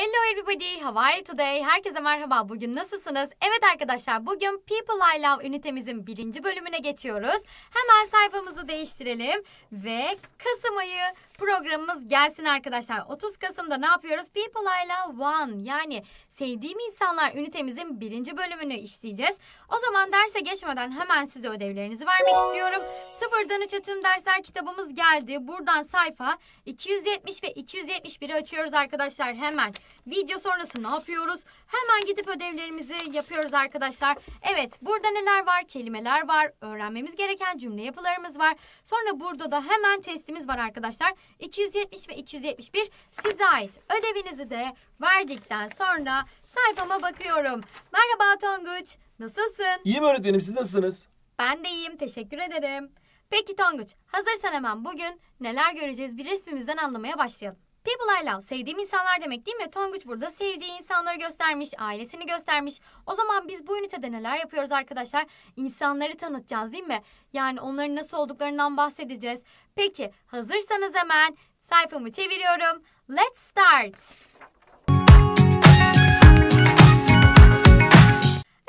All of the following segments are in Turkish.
Hey Hello everybody, how are you today? Herkese merhaba, bugün nasılsınız? Evet arkadaşlar, bugün People I Love ünitemizin birinci bölümüne geçiyoruz. Hemen sayfamızı değiştirelim ve Kasım ayı programımız gelsin arkadaşlar. 30 Kasım'da ne yapıyoruz? People I Love One yani sevdiğim insanlar ünitemizin birinci bölümünü işleyeceğiz. O zaman derse geçmeden hemen size ödevlerinizi vermek istiyorum. Sıfırdan 3'e tüm dersler kitabımız geldi. Buradan sayfa 270 ve 271'i açıyoruz arkadaşlar hemen. Video sonrası ne yapıyoruz? Hemen gidip ödevlerimizi yapıyoruz arkadaşlar. Evet burada neler var? Kelimeler var. Öğrenmemiz gereken cümle yapılarımız var. Sonra burada da hemen testimiz var arkadaşlar. 270 ve 271 size ait. Ödevinizi de verdikten sonra sayfama bakıyorum. Merhaba Tonguç. Nasılsın? İyiyim öğretmenim siz nasılsınız? Ben de iyiyim teşekkür ederim. Peki Tonguç hazırsan hemen bugün neler göreceğiz bir resmimizden anlamaya başlayalım. People I love sevdiğim insanlar demek değil mi? Tonguç burada sevdiği insanları göstermiş, ailesini göstermiş. O zaman biz bu ünitede neler yapıyoruz arkadaşlar? İnsanları tanıtacağız değil mi? Yani onların nasıl olduklarından bahsedeceğiz. Peki hazırsanız hemen sayfamı çeviriyorum. Let's start.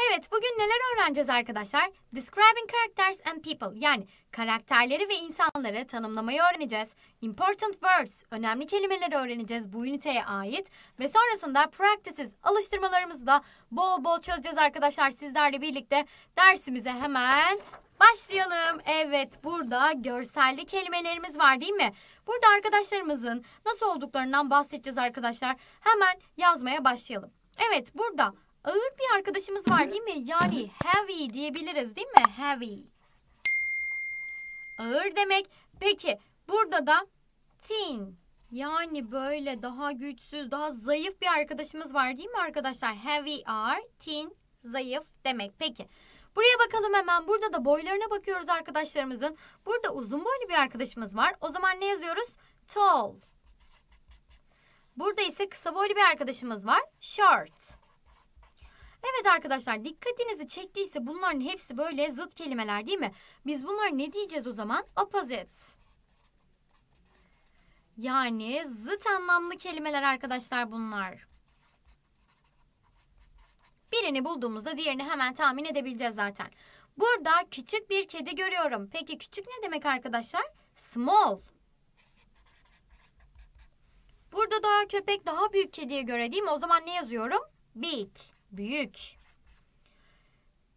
Evet, bugün neler öğreneceğiz arkadaşlar? Describing characters and people yani karakterleri ve insanları tanımlamayı öğreneceğiz. Important words, önemli kelimeleri öğreneceğiz bu üniteye ait. Ve sonrasında practices, alıştırmalarımızı da bol bol çözeceğiz arkadaşlar sizlerle birlikte. Dersimize hemen Başlayalım. Evet burada görselli kelimelerimiz var değil mi? Burada arkadaşlarımızın nasıl olduklarından bahsedeceğiz arkadaşlar. Hemen yazmaya başlayalım. Evet burada Ağır bir arkadaşımız var değil mi? Yani heavy diyebiliriz değil mi? Heavy. Ağır demek. Peki burada da thin. Yani böyle daha güçsüz, daha zayıf bir arkadaşımız var değil mi arkadaşlar? Heavy are, thin, zayıf demek. Peki. Buraya bakalım hemen. Burada da boylarına bakıyoruz arkadaşlarımızın. Burada uzun boylu bir arkadaşımız var. O zaman ne yazıyoruz? Tall. Burada ise kısa boylu bir arkadaşımız var. Short. Evet arkadaşlar dikkatinizi çektiyse bunların hepsi böyle zıt kelimeler değil mi? Biz bunlara ne diyeceğiz o zaman? Opposite. Yani zıt anlamlı kelimeler arkadaşlar bunlar. Birini bulduğumuzda diğerini hemen tahmin edebileceğiz zaten. Burada küçük bir kedi görüyorum. Peki küçük ne demek arkadaşlar? Small. Burada daha köpek daha büyük kediye göre değil mi? O zaman ne yazıyorum? Big büyük.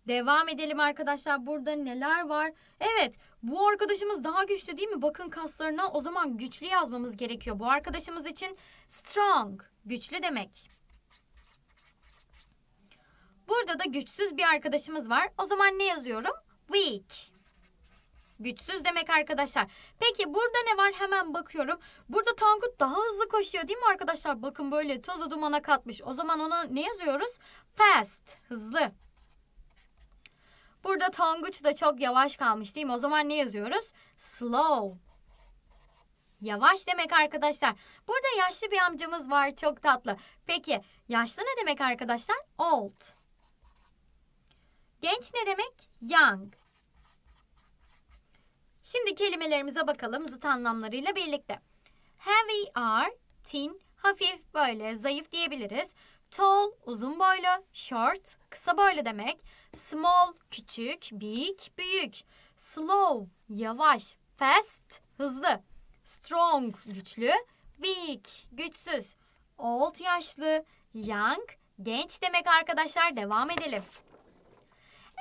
Devam edelim arkadaşlar. Burada neler var? Evet, bu arkadaşımız daha güçlü değil mi? Bakın kaslarına. O zaman güçlü yazmamız gerekiyor. Bu arkadaşımız için strong, güçlü demek. Burada da güçsüz bir arkadaşımız var. O zaman ne yazıyorum? Weak. Güçsüz demek arkadaşlar. Peki burada ne var hemen bakıyorum. Burada Tangut daha hızlı koşuyor değil mi arkadaşlar? Bakın böyle tozu dumana katmış. O zaman ona ne yazıyoruz? Fast, hızlı. Burada Tonguç da çok yavaş kalmış değil mi? O zaman ne yazıyoruz? Slow. Yavaş demek arkadaşlar. Burada yaşlı bir amcamız var çok tatlı. Peki yaşlı ne demek arkadaşlar? Old. Genç ne demek? Young. Şimdi kelimelerimize bakalım zıt anlamlarıyla birlikte. Heavy are thin, hafif böyle zayıf diyebiliriz. Tall, uzun boylu, short, kısa boylu demek. Small, küçük, big, büyük. Slow, yavaş, fast, hızlı. Strong, güçlü, weak, güçsüz. Old, yaşlı, young, genç demek arkadaşlar. Devam edelim.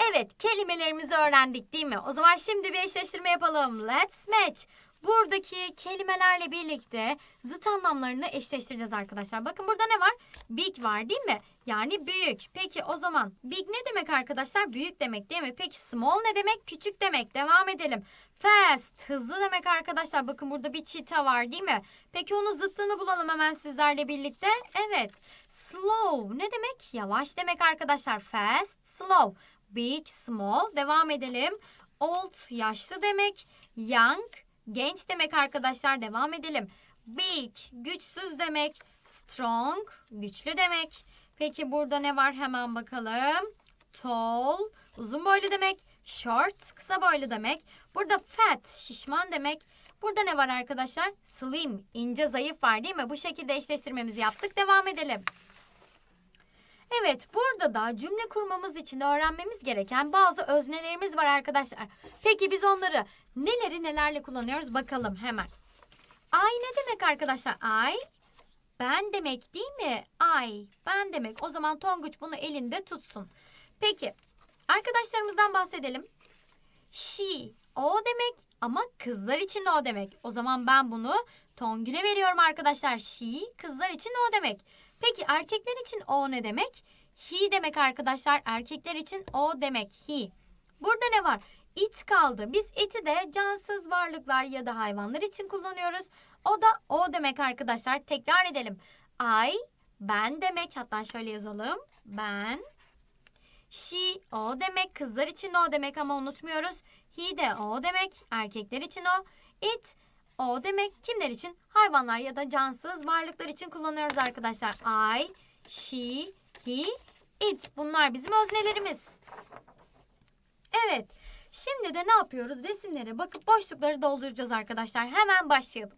Evet, kelimelerimizi öğrendik değil mi? O zaman şimdi bir eşleştirme yapalım. Let's match. Buradaki kelimelerle birlikte zıt anlamlarını eşleştireceğiz arkadaşlar. Bakın burada ne var? Big var değil mi? Yani büyük. Peki o zaman big ne demek arkadaşlar? Büyük demek değil mi? Peki small ne demek? Küçük demek. Devam edelim. Fast hızlı demek arkadaşlar. Bakın burada bir çita var değil mi? Peki onun zıttını bulalım hemen sizlerle birlikte. Evet. Slow ne demek? Yavaş demek arkadaşlar. Fast, slow big, small. Devam edelim. Old yaşlı demek. Young genç demek arkadaşlar. Devam edelim. Big, güçsüz demek. Strong güçlü demek. Peki burada ne var hemen bakalım. Tall uzun boylu demek. Short kısa boylu demek. Burada fat şişman demek. Burada ne var arkadaşlar? Slim ince zayıf var değil mi? Bu şekilde eşleştirmemizi yaptık. Devam edelim. Evet, burada da cümle kurmamız için öğrenmemiz gereken bazı öznelerimiz var arkadaşlar. Peki biz onları neleri nelerle kullanıyoruz bakalım hemen. Ay ne demek arkadaşlar? Ay ben demek değil mi? Ay ben demek. O zaman Tonguç bunu elinde tutsun. Peki arkadaşlarımızdan bahsedelim. She o demek ama kızlar için o demek. O zaman ben bunu Tongül'e veriyorum arkadaşlar. She kızlar için o demek. Peki erkekler için o ne demek? He demek arkadaşlar. Erkekler için o demek. He. Burada ne var? It kaldı. Biz iti de cansız varlıklar ya da hayvanlar için kullanıyoruz. O da o demek arkadaşlar. Tekrar edelim. I ben demek. Hatta şöyle yazalım. Ben. She o demek. Kızlar için o demek ama unutmuyoruz. He de o demek. Erkekler için o. It o demek kimler için? Hayvanlar ya da cansız varlıklar için kullanıyoruz arkadaşlar. I, she, he, it. Bunlar bizim öznelerimiz. Evet. Şimdi de ne yapıyoruz? Resimlere bakıp boşlukları dolduracağız arkadaşlar. Hemen başlayalım.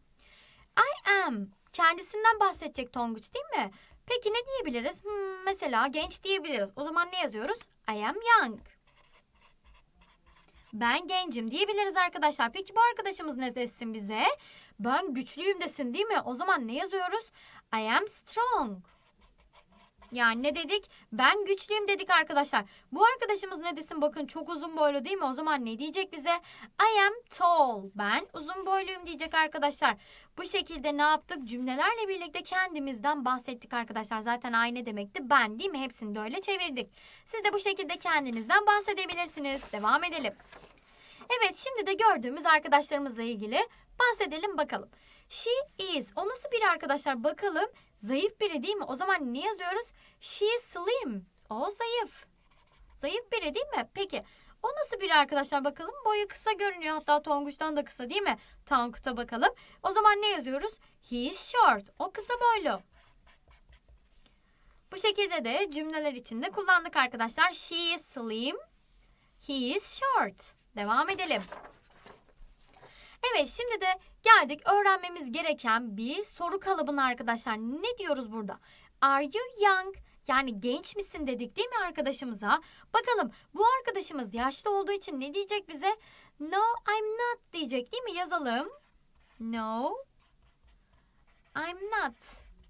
I am. Kendisinden bahsedecek Tonguç değil mi? Peki ne diyebiliriz? Hmm, mesela genç diyebiliriz. O zaman ne yazıyoruz? I am young. Ben gencim diyebiliriz arkadaşlar. Peki bu arkadaşımız ne desin bize? Ben güçlüyüm desin değil mi? O zaman ne yazıyoruz? I am strong. Yani ne dedik? Ben güçlüyüm dedik arkadaşlar. Bu arkadaşımız ne desin? Bakın çok uzun boylu değil mi? O zaman ne diyecek bize? I am tall. Ben uzun boyluyum diyecek arkadaşlar. Bu şekilde ne yaptık? Cümlelerle birlikte kendimizden bahsettik arkadaşlar. Zaten aynı demekti. Ben değil mi? Hepsini de öyle çevirdik. Siz de bu şekilde kendinizden bahsedebilirsiniz. Devam edelim. Evet şimdi de gördüğümüz arkadaşlarımızla ilgili bahsedelim bakalım. She is. O nasıl biri arkadaşlar? Bakalım. Zayıf biri değil mi? O zaman ne yazıyoruz? She is slim. O zayıf. Zayıf biri değil mi? Peki. O nasıl biri arkadaşlar bakalım? Boyu kısa görünüyor. Hatta Tonguç'tan da kısa değil mi? Tankut'a bakalım. O zaman ne yazıyoruz? He is short. O kısa boylu. Bu şekilde de cümleler içinde kullandık arkadaşlar. She is slim. He is short. Devam edelim. Evet şimdi de geldik öğrenmemiz gereken bir soru kalıbına arkadaşlar. Ne diyoruz burada? Are you young? Yani genç misin dedik değil mi arkadaşımıza? Bakalım bu arkadaşımız yaşlı olduğu için ne diyecek bize? No I'm not diyecek değil mi? Yazalım. No I'm not.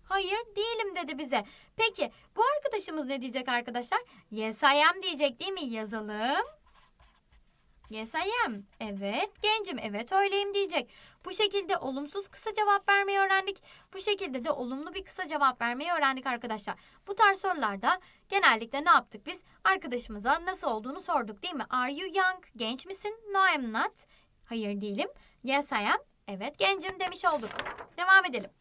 Hayır değilim dedi bize. Peki bu arkadaşımız ne diyecek arkadaşlar? Yes I am diyecek değil mi? Yazalım. Yes I am. Evet gencim, evet öyleyim diyecek. Bu şekilde olumsuz kısa cevap vermeyi öğrendik. Bu şekilde de olumlu bir kısa cevap vermeyi öğrendik arkadaşlar. Bu tarz sorularda genellikle ne yaptık biz? Arkadaşımıza nasıl olduğunu sorduk değil mi? Are you young? Genç misin? No I'm not. Hayır değilim. Yes I am. Evet gencim demiş olduk. Devam edelim.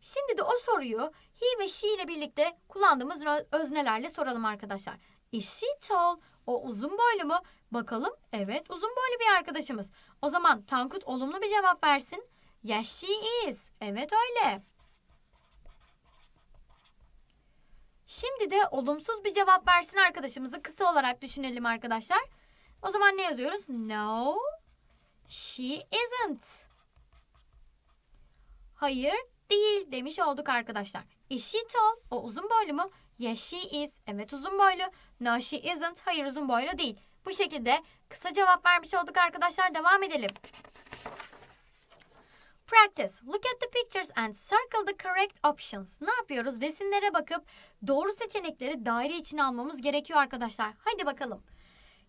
Şimdi de o soruyu he ve she ile birlikte kullandığımız öznelerle soralım arkadaşlar. Is she tall? O uzun boylu mu? Bakalım. Evet uzun boylu bir arkadaşımız. O zaman Tankut olumlu bir cevap versin. Yes she is. Evet öyle. Şimdi de olumsuz bir cevap versin arkadaşımızı kısa olarak düşünelim arkadaşlar. O zaman ne yazıyoruz? No, she isn't. Hayır, değil demiş olduk arkadaşlar. Is she tall? O uzun boylu mu? Yes she is. Evet uzun boylu. No she isn't. Hayır uzun boylu değil. Bu şekilde kısa cevap vermiş olduk arkadaşlar. Devam edelim. Practice. Look at the pictures and circle the correct options. Ne yapıyoruz? Resimlere bakıp doğru seçenekleri daire içine almamız gerekiyor arkadaşlar. Hadi bakalım.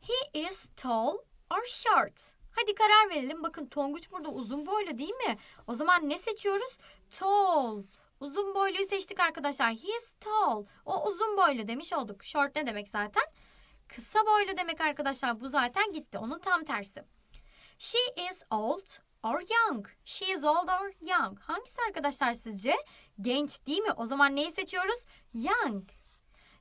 He is tall or short? Hadi karar verelim. Bakın Tonguç burada uzun boylu değil mi? O zaman ne seçiyoruz? Tall. Uzun boyluyu seçtik arkadaşlar. He is tall. O uzun boylu demiş olduk. Short ne demek zaten? Kısa boylu demek arkadaşlar bu zaten gitti. Onun tam tersi. She is old or young. She is old or young. Hangisi arkadaşlar sizce? Genç değil mi? O zaman neyi seçiyoruz? Young.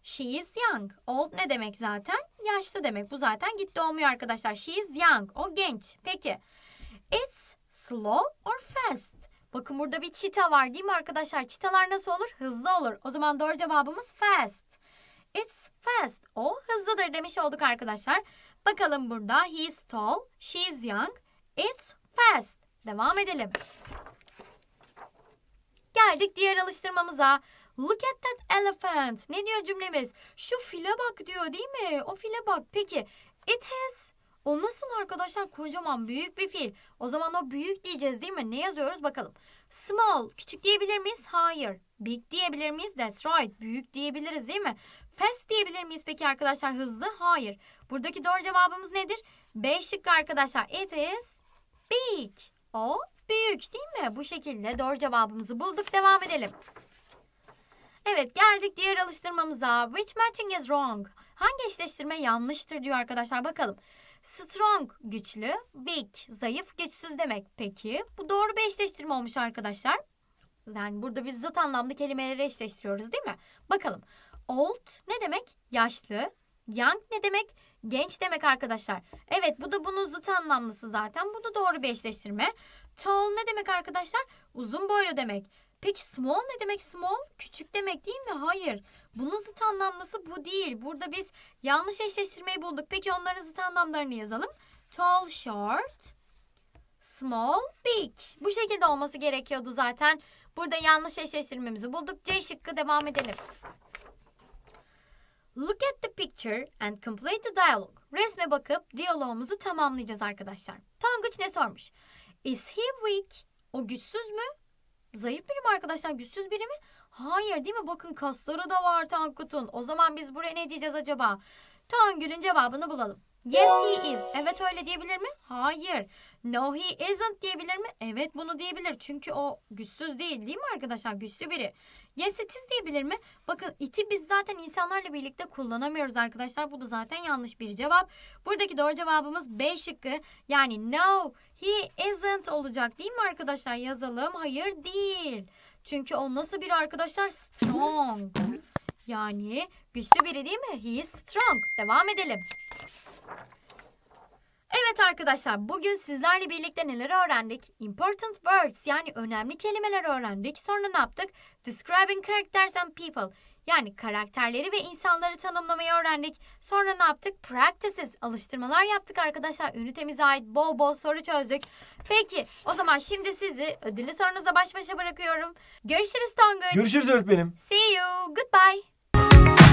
She is young. Old ne demek zaten? Yaşlı demek. Bu zaten gitti olmuyor arkadaşlar. She is young. O genç. Peki. It's slow or fast. Bakın burada bir çita var değil mi arkadaşlar? Çitalar nasıl olur? Hızlı olur. O zaman doğru cevabımız fast. It's fast. O hızlıdır demiş olduk arkadaşlar. Bakalım burada he's tall, she's young, it's fast. Devam edelim. Geldik diğer alıştırmamıza. Look at that elephant. Ne diyor cümlemiz? Şu file bak diyor değil mi? O file bak. Peki it has o nasıl arkadaşlar? Kocaman büyük bir fil. O zaman o büyük diyeceğiz değil mi? Ne yazıyoruz bakalım. Small. Küçük diyebilir miyiz? Hayır. Big diyebilir miyiz? That's right. Büyük diyebiliriz değil mi? Fast diyebilir miyiz peki arkadaşlar hızlı? Hayır. Buradaki doğru cevabımız nedir? B şıkkı arkadaşlar. It is big. O büyük değil mi? Bu şekilde doğru cevabımızı bulduk. Devam edelim. Evet geldik diğer alıştırmamıza. Which matching is wrong? Hangi eşleştirme yanlıştır diyor arkadaşlar bakalım. Strong güçlü, big zayıf, güçsüz demek. Peki bu doğru bir eşleştirme olmuş arkadaşlar. Yani burada biz zıt anlamlı kelimeleri eşleştiriyoruz değil mi? Bakalım. Old ne demek? Yaşlı. Young ne demek? Genç demek arkadaşlar. Evet bu da bunun zıt anlamlısı zaten. Bu da doğru bir eşleştirme. Tall ne demek arkadaşlar? Uzun boylu demek. Peki small ne demek small? Küçük demek değil mi? Hayır. Bunun zıt anlamlısı bu değil. Burada biz yanlış eşleştirmeyi bulduk. Peki onların zıt anlamlarını yazalım. Tall short, small big. Bu şekilde olması gerekiyordu zaten. Burada yanlış eşleştirmemizi bulduk. C şıkkı devam edelim. Look at the picture and complete the dialogue. Resme bakıp diyalogumuzu tamamlayacağız arkadaşlar. Tonguç ne sormuş? Is he weak? O güçsüz mü? Zayıf biri mi arkadaşlar? Güçsüz biri mi? Hayır değil mi? Bakın kasları da var Tankut'un. O zaman biz buraya ne diyeceğiz acaba? Tongül'ün cevabını bulalım. Yes he is. Evet öyle diyebilir mi? Hayır. No he isn't diyebilir mi? Evet bunu diyebilir. Çünkü o güçsüz değil değil mi arkadaşlar? Güçlü biri. Yes it is diyebilir mi? Bakın iti biz zaten insanlarla birlikte kullanamıyoruz arkadaşlar. Bu da zaten yanlış bir cevap. Buradaki doğru cevabımız B şıkkı. Yani no he isn't olacak değil mi arkadaşlar? Yazalım. Hayır değil. Çünkü o nasıl biri arkadaşlar? Strong. Yani güçlü biri değil mi? He is strong. Devam edelim. Evet arkadaşlar bugün sizlerle birlikte neler öğrendik? Important words yani önemli kelimeler öğrendik. Sonra ne yaptık? Describing characters and people yani karakterleri ve insanları tanımlamayı öğrendik. Sonra ne yaptık? Practices alıştırmalar yaptık arkadaşlar. Ünitemize ait bol bol soru çözdük. Peki o zaman şimdi sizi ödüllü sorunuzla baş başa bırakıyorum. Görüşürüz Tonguç. Görüşürüz öğretmenim. See you. Goodbye.